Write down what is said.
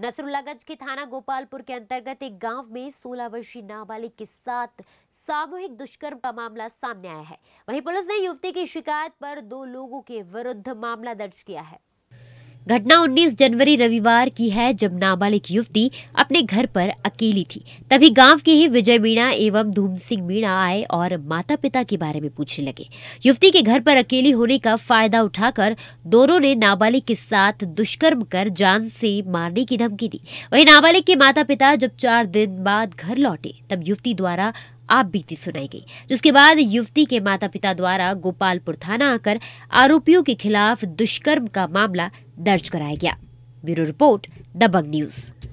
नसरुल्लागंज के थाना गोपालपुर के अंतर्गत एक गांव में 16 वर्षीय नाबालिग के साथ सामूहिक दुष्कर्म का मामला सामने आया है वहीं पुलिस ने युवती की शिकायत पर दो लोगों के विरुद्ध मामला दर्ज किया है घटना 19 जनवरी रविवार की है जब नाबालिग युवती अपने घर पर अकेली थी तभी गांव के ही विजय मीणा एवं धूम सिंह मीणा आए और माता पिता के बारे में पूछने लगे युवती के घर पर अकेली होने का फायदा उठाकर दोनों ने नाबालिग के साथ दुष्कर्म कर जान से मारने की धमकी दी वही नाबालिग के माता पिता जब चार दिन बाद घर लौटे तब युवती द्वारा आप बीती सुनाई गई जिसके बाद युवती के माता पिता द्वारा गोपालपुर थाना आकर आरोपियों के खिलाफ दुष्कर्म का मामला दर्ज कराया गया ब्यूरो रिपोर्ट दबंग न्यूज़